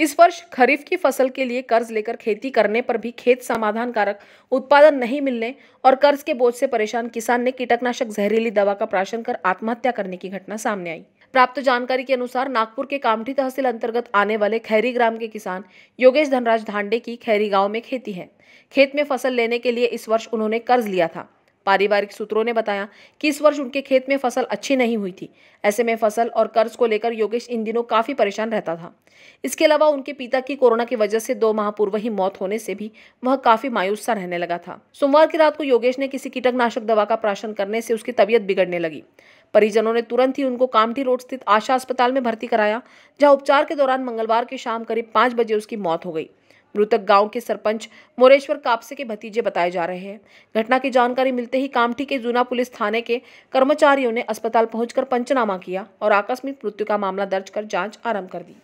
इस वर्ष खरीफ की फसल के लिए कर्ज लेकर खेती करने पर भी खेत समाधान कारक उत्पादन नहीं मिलने और कर्ज के बोझ से परेशान किसान ने कीटकनाशक जहरीली दवा का प्राशन कर आत्महत्या करने की घटना सामने आई प्राप्त जानकारी के अनुसार नागपुर के कामठी तहसील अंतर्गत आने वाले खैरी ग्राम के किसान योगेश धनराज धांडे की खैरी गांव में खेती है खेत में फसल लेने के लिए इस वर्ष उन्होंने कर्ज लिया था पारिवारिक सूत्रों ने बताया कि इस वर्ष उनके खेत में फसल अच्छी नहीं हुई थी ऐसे में फसल और कर्ज को लेकर योगेश इन दिनों काफ़ी परेशान रहता था इसके अलावा उनके पिता की कोरोना की वजह से दो माह पूर्व ही मौत होने से भी वह काफ़ी मायूस सा रहने लगा था सोमवार की रात को योगेश ने किसी कीटकनाशक दवा का प्राशन करने से उसकी तबियत बिगड़ने लगी परिजनों ने तुरंत ही उनको कामठी रोड स्थित आशा अस्पताल में भर्ती कराया जहां उपचार के दौरान मंगलवार की शाम करीब पाँच बजे उसकी मौत हो गई मृतक गांव के सरपंच मोरेश्वर कापसे के भतीजे बताए जा रहे हैं घटना की जानकारी मिलते ही कामठी के जूना पुलिस थाने के कर्मचारियों ने अस्पताल पहुंचकर पंचनामा किया और आकस्मिक मृत्यु का मामला दर्ज कर जांच आरंभ कर दी